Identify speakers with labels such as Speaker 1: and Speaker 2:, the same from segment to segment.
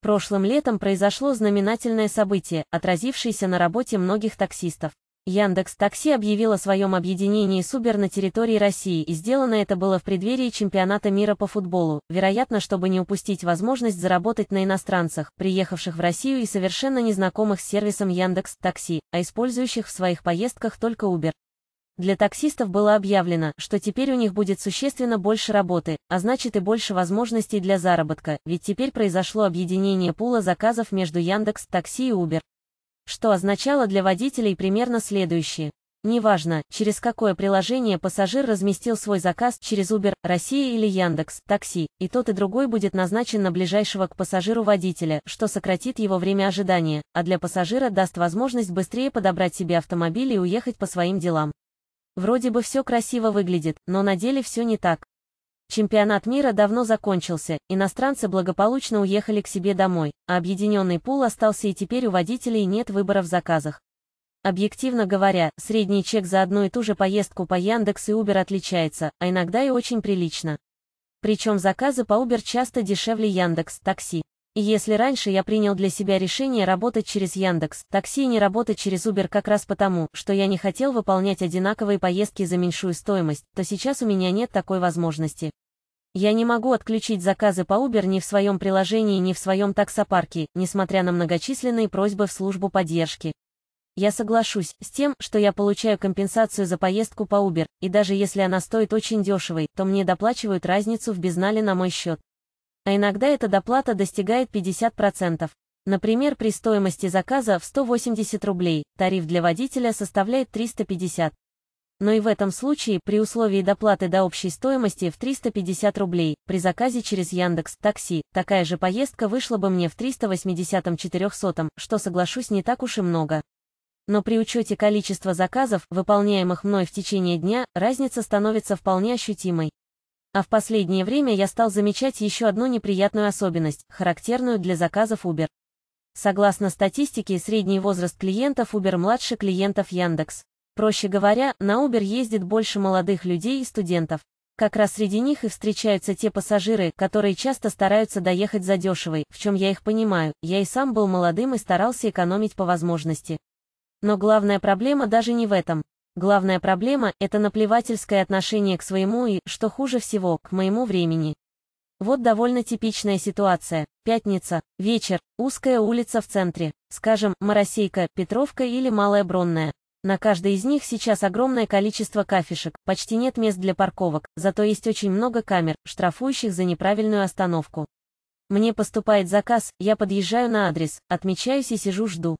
Speaker 1: Прошлым летом произошло знаменательное событие, отразившееся на работе многих таксистов. Яндекс Такси объявил о своем объединении с Uber на территории России, и сделано это было в преддверии чемпионата мира по футболу, вероятно, чтобы не упустить возможность заработать на иностранцах, приехавших в Россию и совершенно незнакомых с сервисом Яндекс Такси, а использующих в своих поездках только Uber. Для таксистов было объявлено, что теперь у них будет существенно больше работы, а значит и больше возможностей для заработка, ведь теперь произошло объединение пула заказов между Яндекс, Такси и Uber. Что означало для водителей примерно следующее. Неважно, через какое приложение пассажир разместил свой заказ, через Uber, Россия или Яндекс, такси, и тот и другой будет назначен на ближайшего к пассажиру водителя, что сократит его время ожидания, а для пассажира даст возможность быстрее подобрать себе автомобиль и уехать по своим делам. Вроде бы все красиво выглядит, но на деле все не так. Чемпионат мира давно закончился, иностранцы благополучно уехали к себе домой, а объединенный пул остался и теперь у водителей нет выбора в заказах. Объективно говоря, средний чек за одну и ту же поездку по Яндекс и Uber отличается, а иногда и очень прилично. Причем заказы по Uber часто дешевле Яндекс, такси. И если раньше я принял для себя решение работать через Яндекс, такси и не работать через Uber как раз потому, что я не хотел выполнять одинаковые поездки за меньшую стоимость, то сейчас у меня нет такой возможности. Я не могу отключить заказы по Uber ни в своем приложении, ни в своем таксопарке, несмотря на многочисленные просьбы в службу поддержки. Я соглашусь с тем, что я получаю компенсацию за поездку по Uber, и даже если она стоит очень дешевой, то мне доплачивают разницу в безнале на мой счет а иногда эта доплата достигает 50%. Например, при стоимости заказа в 180 рублей тариф для водителя составляет 350. Но и в этом случае, при условии доплаты до общей стоимости в 350 рублей, при заказе через Яндекс, такси, такая же поездка вышла бы мне в 384 сотом, что, соглашусь, не так уж и много. Но при учете количества заказов, выполняемых мной в течение дня, разница становится вполне ощутимой. А в последнее время я стал замечать еще одну неприятную особенность, характерную для заказов Uber. Согласно статистике, средний возраст клиентов Uber младше клиентов Яндекс. Проще говоря, на Uber ездит больше молодых людей и студентов. Как раз среди них и встречаются те пассажиры, которые часто стараются доехать задешевой, в чем я их понимаю, я и сам был молодым и старался экономить по возможности. Но главная проблема даже не в этом. Главная проблема — это наплевательское отношение к своему и, что хуже всего, к моему времени. Вот довольно типичная ситуация. Пятница, вечер, узкая улица в центре, скажем, Моросейка, Петровка или Малая Бронная. На каждой из них сейчас огромное количество кафешек, почти нет мест для парковок, зато есть очень много камер, штрафующих за неправильную остановку. Мне поступает заказ, я подъезжаю на адрес, отмечаюсь и сижу жду.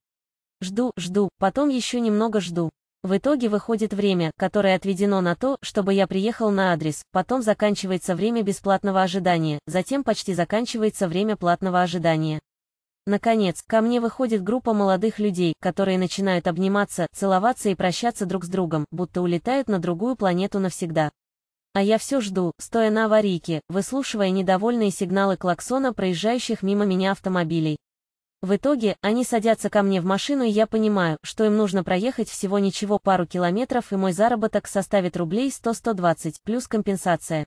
Speaker 1: Жду, жду, потом еще немного жду, в итоге выходит время, которое отведено на то, чтобы я приехал на адрес, потом заканчивается время бесплатного ожидания, затем почти заканчивается время платного ожидания. Наконец, ко мне выходит группа молодых людей, которые начинают обниматься, целоваться и прощаться друг с другом, будто улетают на другую планету навсегда. А я все жду, стоя на аварийке, выслушивая недовольные сигналы клаксона проезжающих мимо меня автомобилей. В итоге, они садятся ко мне в машину и я понимаю, что им нужно проехать всего ничего пару километров и мой заработок составит рублей 100-120, плюс компенсация.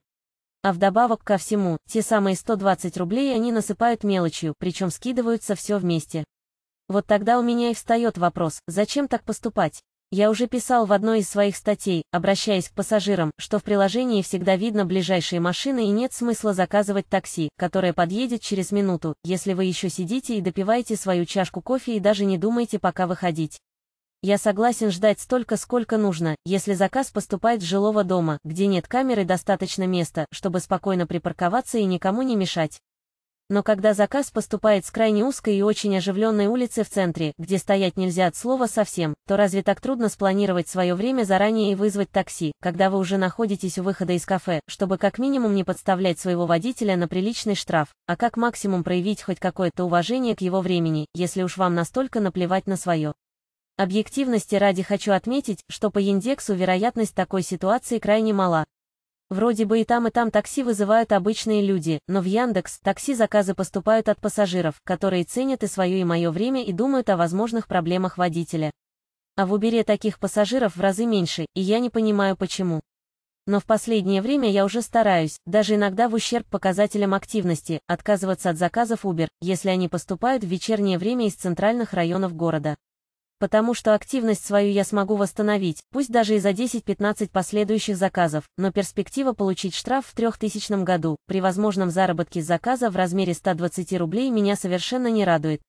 Speaker 1: А вдобавок ко всему, те самые 120 рублей они насыпают мелочью, причем скидываются все вместе. Вот тогда у меня и встает вопрос, зачем так поступать? Я уже писал в одной из своих статей, обращаясь к пассажирам, что в приложении всегда видно ближайшие машины и нет смысла заказывать такси, которое подъедет через минуту, если вы еще сидите и допиваете свою чашку кофе и даже не думаете пока выходить. Я согласен ждать столько, сколько нужно, если заказ поступает с жилого дома, где нет камеры достаточно места, чтобы спокойно припарковаться и никому не мешать но когда заказ поступает с крайне узкой и очень оживленной улицы в центре, где стоять нельзя от слова совсем, то разве так трудно спланировать свое время заранее и вызвать такси, когда вы уже находитесь у выхода из кафе, чтобы как минимум не подставлять своего водителя на приличный штраф, а как максимум проявить хоть какое-то уважение к его времени, если уж вам настолько наплевать на свое. Объективности ради хочу отметить, что по индексу вероятность такой ситуации крайне мала, Вроде бы и там, и там такси вызывают обычные люди, но в Яндекс такси заказы поступают от пассажиров, которые ценят и свое и мое время и думают о возможных проблемах водителя. А в Убере таких пассажиров в разы меньше, и я не понимаю почему. Но в последнее время я уже стараюсь, даже иногда в ущерб показателям активности, отказываться от заказов Uber, если они поступают в вечернее время из центральных районов города потому что активность свою я смогу восстановить, пусть даже и за 10-15 последующих заказов, но перспектива получить штраф в 3000 году при возможном заработке заказа в размере 120 рублей меня совершенно не радует.